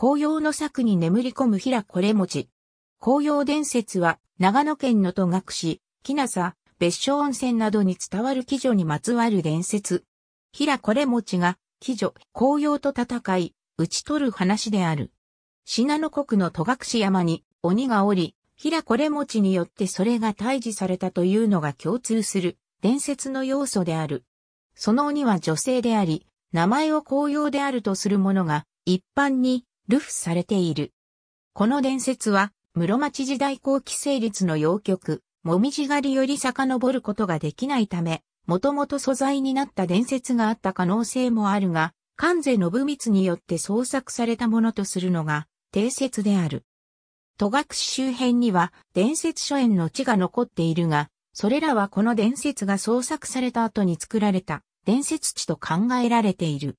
紅葉の策に眠り込む平これち。紅葉伝説は、長野県の戸隠、木笠、別所温泉などに伝わる鬼女にまつわる伝説。平これちが、鬼女、紅葉と戦い、討ち取る話である。信濃国の戸隠山に、鬼がおり、平これちによってそれが退治されたというのが共通する、伝説の要素である。その鬼は女性であり、名前を紅葉であるとするものが、一般に、流布されている。この伝説は、室町時代後期成立の洋曲、もみじ狩りより遡ることができないため、もともと素材になった伝説があった可能性もあるが、関税信光によって創作されたものとするのが定説である。戸隠周辺には伝説書園の地が残っているが、それらはこの伝説が創作された後に作られた伝説地と考えられている。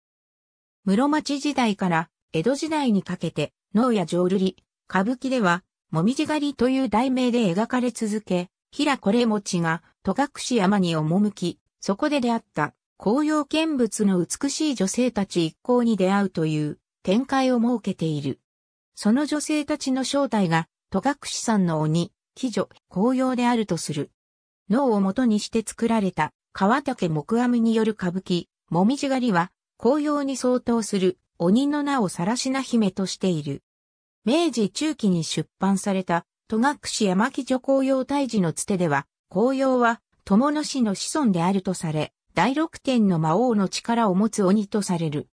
室町時代から江戸時代にかけて、能や浄瑠璃、歌舞伎では、もみじ狩りという題名で描かれ続け、平これ持ちが戸隠山に赴き、そこで出会った紅葉見物の美しい女性たち一行に出会うという展開を設けている。その女性たちの正体が戸隠さんの鬼、鬼女、紅葉であるとする。脳を元にして作られた川竹木阿弥による歌舞伎、もみじ狩りは紅葉に相当する鬼の名を晒しな姫としている。明治中期に出版された、戸隠山木女紅葉大事のつてでは、紅葉は、友野氏の子孫であるとされ、第六天の魔王の力を持つ鬼とされる。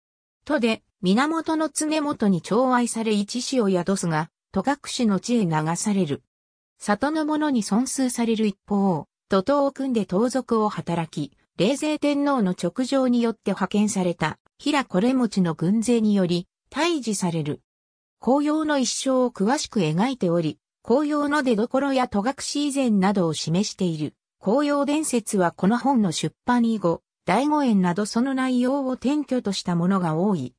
とで、源の常元に寵愛され一子を宿すが、戸隠の地へ流される。里の者に尊数される一方、徒党を組んで盗賊を働き、冷静天皇の直上によって派遣された。平これ持ちの軍勢により、退治される。紅葉の一生を詳しく描いており、紅葉の出所や戸隠以前などを示している。紅葉伝説はこの本の出版以後、大五園などその内容を転居としたものが多い。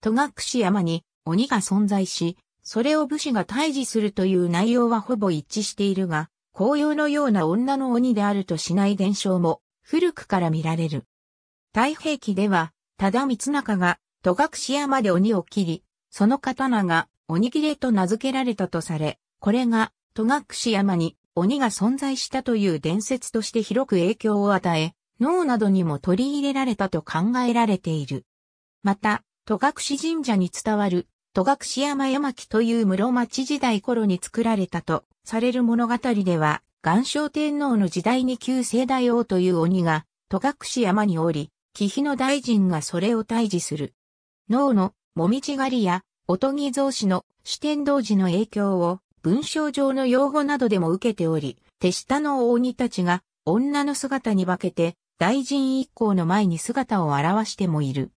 戸隠山に鬼が存在し、それを武士が退治するという内容はほぼ一致しているが、紅葉のような女の鬼であるとしない伝承も古くから見られる。太平記ではただ光中が戸隠山で鬼を切り、その刀が鬼切れと名付けられたとされ、これが戸隠山に鬼が存在したという伝説として広く影響を与え、脳などにも取り入れられたと考えられている。また、戸隠神社に伝わる戸隠山山木という室町時代頃に作られたとされる物語では、岩礁天皇の時代に旧世大王という鬼が戸隠山におり、貴妃の大臣がそれを退治する。脳の、もみち狩りや、おとぎ造詞の、四天童子の影響を、文章上の用語などでも受けており、手下の大鬼たちが、女の姿に化けて、大臣一行の前に姿を現してもいる。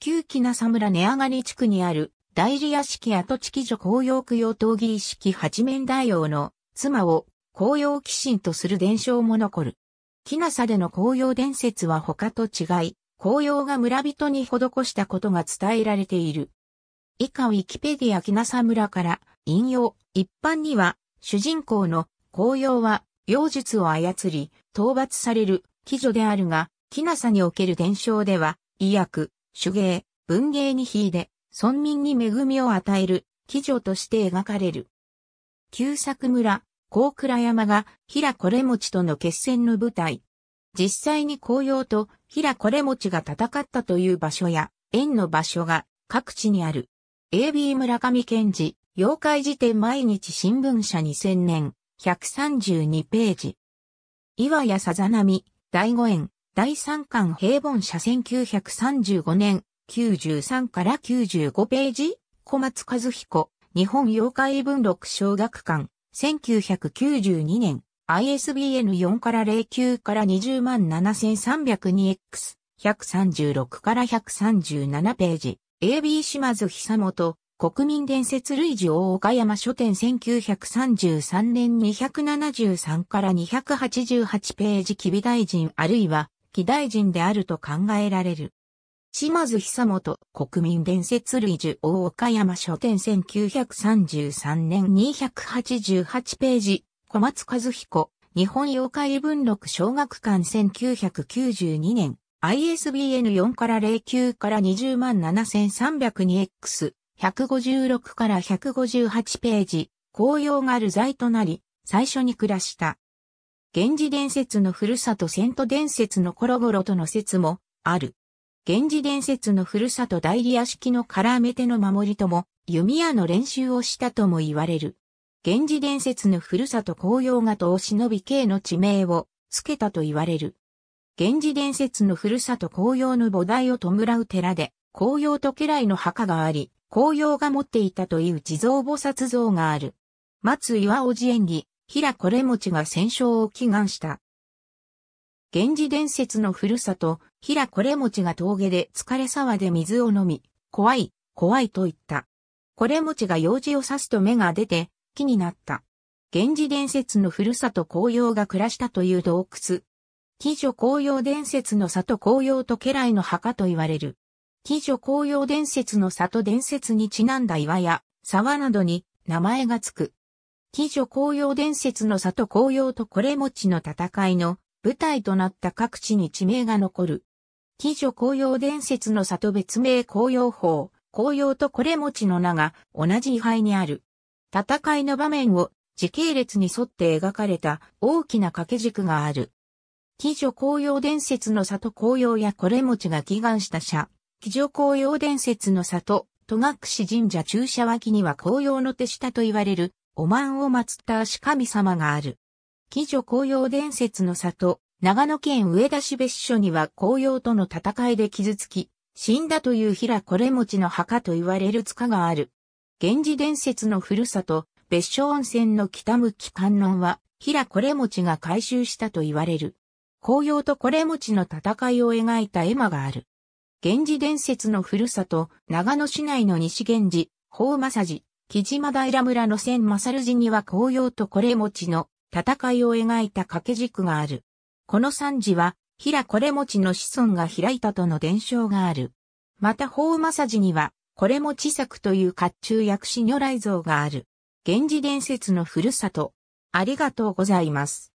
旧木な侍む根上がり地区にある、大理屋敷跡地基女紅葉供養闘技儀式八面大王の妻を紅葉騎神とする伝承も残る。木サでの紅葉伝説は他と違い、紅葉が村人に施したことが伝えられている。以下ウィキペディア木サ村から引用、一般には主人公の紅葉は妖術を操り、討伐される貴女であるが、木サにおける伝承では、医薬、手芸、文芸に秀で、村民に恵みを与える、貴女として描かれる。旧作村、高倉山が平これ持ちとの決戦の舞台。実際に紅葉と平これ持ちが戦ったという場所や、縁の場所が各地にある。AB 村上健治、妖怪辞典毎日新聞社2000年、132ページ。岩屋さざなみ、第五園、第三巻平凡社1935年、93から95ページ、小松和彦、日本妖怪文録小学館、1992年、ISBN4 から09から 207,302X、136から137ページ、AB 島津久本、国民伝説類似大岡山書店1933年273から288ページ、キ備大臣あるいは、木大臣であると考えられる。島津久本、国民伝説類受大岡山書店1933年288ページ、小松和彦、日本妖怪文録小学館1992年、ISBN4 から09から 207,302X、156から158ページ、紅葉がある在となり、最初に暮らした。源氏伝説のふるさとセント伝説のコロゴロとの説も、ある。源氏伝説のふるさと代理屋敷の絡めテの守りとも、弓矢の練習をしたとも言われる。源氏伝説のふるさと紅葉型を忍び系の地名を付けたと言われる。源氏伝説のふるさと紅葉の菩提を弔う寺で、紅葉と家来の墓があり、紅葉が持っていたという地蔵菩薩像がある。松岩おじ縁技、平これ持ちが戦勝を祈願した。源氏伝説のふるさと、平これちが峠で疲れ沢で水を飲み、怖い、怖いと言った。これちが用事を刺すと目が出て、木になった。源氏伝説のふるさと紅葉が暮らしたという洞窟。貴女紅葉伝説の里紅葉と家来の墓と言われる。貴女紅葉伝説の里伝説にちなんだ岩や沢などに名前がつく。貴女紅葉伝説の里紅葉とこれ持ちの戦いの舞台となった各地に地名が残る。貴女紅葉伝説の里別名紅葉法、紅葉とこれ持ちの名が同じ位牌にある。戦いの場面を時系列に沿って描かれた大きな掛け軸がある。貴女紅葉伝説の里紅葉やこれ持ちが祈願した社。貴女紅葉伝説の里、戸隠神社駐車脇には紅葉の手下と言われる、おまんを祀った足神様がある。貴女紅葉伝説の里、長野県上田市別所には紅葉との戦いで傷つき、死んだという平これ持ちの墓と言われる塚がある。源氏伝説のふるさと、別所温泉の北向き観音は、平これ持ちが回収したと言われる。紅葉とこれ持ちの戦いを描いた絵馬がある。源氏伝説のふるさと、長野市内の西源氏、宝正寺、木島平村の千正寺には紅葉とこれ持ちの戦いを描いた掛け軸がある。この三寺は、平これ持ちの子孫が開いたとの伝承がある。また法さじには、これ持ち作という甲冑薬師如来像がある。源氏伝説のふるさと。ありがとうございます。